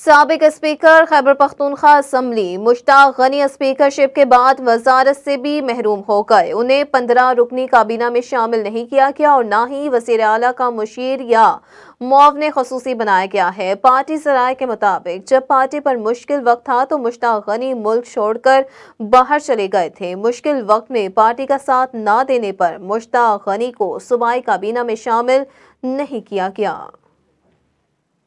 सबक speaker Khyber Pakhtunkhwa assembly Mushtaq Ghani speakership के बाद वजारत से भी महरूम हो गए उन्हें पंद्रह रुकनी काबीना में शामिल नहीं किया गया और ना ही वजीर अला का मुशीर या मुआवन खसूसी बनाया गया है पार्टी जराये के मुताबिक जब पार्टी पर मुश्किल वक्त था तो मुश्ताक गनी मुल्क छोड़कर बाहर चले गए थे मुश्किल वक्त में पार्टी का साथ ना देने पर मुश्ताक गनी को सूबाई काबीना में शामिल नहीं किया गया